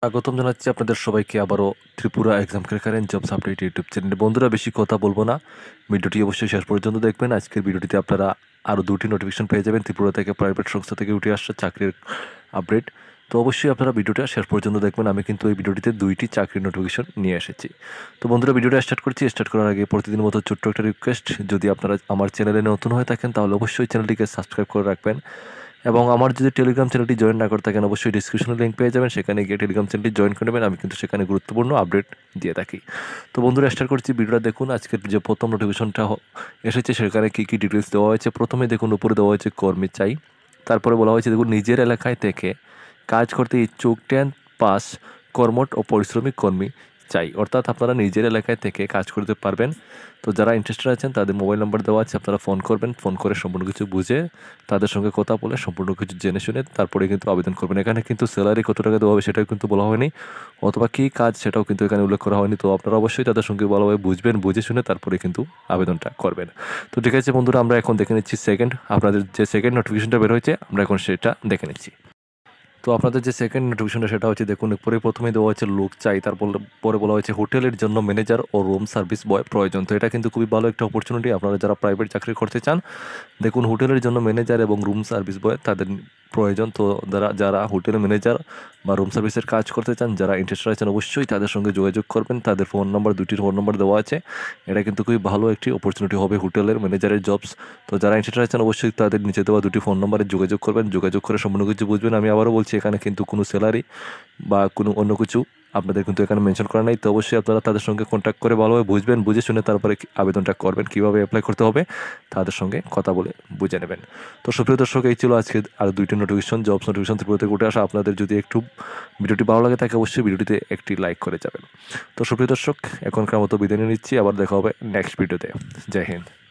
স্বাগতম জানাচ্ছি আপনাদের সবাইকে আবারও Tripura exam current jobs update YouTube চ্যানেলে বন্ধুরা বেশি কথা বলবো না ভিডিওটি অবশ্যই শেষ পর্যন্ত দেখবেন আজকের ভিডিওটিতে আপনারা আরও দুটি নোটিফিকেশন পেয়ে যাবেন ত্রিপুরা থেকে প্রাইভেট সংস্থা থেকে উঠে আসছে চাকরির আপডেট তো অবশ্যই আপনারা ভিডিওটা শেষ পর্যন্ত দেখবেন আমি কিন্তু এই ভিডিওটিতে দুইটি চাকরির নোটিফিকেশন নিয়ে এসেছি তো বন্ধুরা ভিডিওটা স্টার্ট করছি স্টার্ট করার আগে প্রতিদিন মতো ছোট্ট একটা রিকোয়েস্ট যদি আপনারা আমার চ্যানেলে নতুন হয়ে থাকেন তাহলে অবশ্যই চ্যানেলটিকে সাবস্ক্রাইব করে রাখবেন এবং আমার যদি টেলিগ্রাম চ্যানেলটি জয়েন না করে থাকেন অবশ্যই ডিসক্রিপশনে লিঙ্ক পেয়ে যাবেন সেখানে গিয়ে টেলিগ্রাম চ্যানেলটি জয়েন করে নেবেন আমি কিন্তু সেখানে গুরুত্বপূর্ণ আপডেট দিয়ে থাকি তো বন্ধুরা স্টার্ট করছি ভিডিওটা দেখুন আজকের যে প্রথম নোটিফিকেশনটা এসেছে সেখানে কী কী ডিটেলস দেওয়া হয়েছে প্রথমে দেখুন উপরে দেওয়া হয়েছে কর্মী চাই তারপরে বলা হয়েছে দেখুন নিজের এলাকায় থেকে কাজ করতে ইচ্ছুক টেন পাস কর্মট ও পরিশ্রমিক কর্মী চাই অর্থাৎ আপনারা নিজের এলাকায় থেকে কাজ করতে পারবেন তো যারা ইন্টারেস্টেড আছেন তাদের মোবাইল নাম্বার দেওয়া আছে আপনারা ফোন করবেন ফোন করে সম্পূর্ণ কিছু বুঝে তাদের সঙ্গে কথা বলে সম্পূর্ণ কিছু জেনে শুনে তারপরে কিন্তু আবেদন করবেন এখানে কিন্তু স্যালারি কত টাকা দেওয়া হবে সেটাও কিন্তু বলা হয়নি অথবা কী কাজ সেটাও কিন্তু এখানে উল্লেখ করা হয়নি তো আপনারা অবশ্যই তাদের সঙ্গে ভালোভাবে বুঝবেন বুঝে শুনে তারপরে কিন্তু আবেদনটা করবেন তো ঠিক আছে বন্ধুরা আমরা এখন দেখে নিচ্ছি সেকেন্ড আপনাদের যে সেকেন্ড নোটিফিকেশনটা বের হয়েছে আমরা এখন সেটা দেখে নিচ্ছি তো আপনাদের যে সেকেন্ড নোটিফিকেশনটা সেটা হচ্ছে দেখুন পরে প্রথমে দেওয়া হচ্ছে লোক চাই তারপর পরে বলা হয়েছে হোটেলের জন্য ম্যানেজার ও রুম সার্ভিস বয় প্রয়োজন তো এটা কিন্তু খুবই ভালো একটা অপরচুনিটি আপনারা যারা প্রাইভেট চাকরি করতে চান দেখুন হোটেলের জন্য ম্যানেজার এবং রুম সার্ভিস বয় তাদের প্রয়োজন তো যারা যারা হোটেল ম্যানেজার বা রুম সার্ভিসের কাজ করতে চান যারা ইন্টারেস্টেড আছেন অবশ্যই তাদের সঙ্গে যোগাযোগ করবেন তাদের ফোন নাম্বার দুটির ফোন নাম্বার দেওয়া আছে এটা কিন্তু খুবই ভালো একটি অপরচুনিটি হবে হোটেলের ম্যানেজারের জবস তো যারা ইন্টারেস্টেড আছেন অবশ্যই তাদের নিচে দেওয়া দুটি ফোন নাম্বারে যোগাযোগ করবেন যোগাযোগ করে সম্পূর্ণ কিছু বুঝবেন আমি আবারও বলছি এখানে কিন্তু কোনো স্যালারি বা কোনো অন্য কিছু আপনাদের কিন্তু এখানে মেনশন করা নাই তো অবশ্যই আপনারা তাদের সঙ্গে কন্ট্যাক্ট করে ভালোভাবে বুঝবেন বুঝে শুনে তারপরে আবেদনটা করবেন কীভাবে অ্যাপ্লাই করতে হবে তাদের সঙ্গে কথা বলে বুঝে নেবেন তো সুপ্রিয় দর্শক এই ছিল আজকে আর দুইটি নোটিফিকেশন জবস নোটিফিকেশন ত্রিপুরা থেকে উঠে আসা আপনাদের যদি একটু ভিডিওটি ভালো লাগে তাকে অবশ্যই ভিডিওটিতে একটি লাইক করে যাবেন তো সুপ্রিয় দর্শক এখনকার মতো বিদায় নিচ্ছি আবার দেখা হবে নেক্সট ভিডিওতে জয় হিন্দ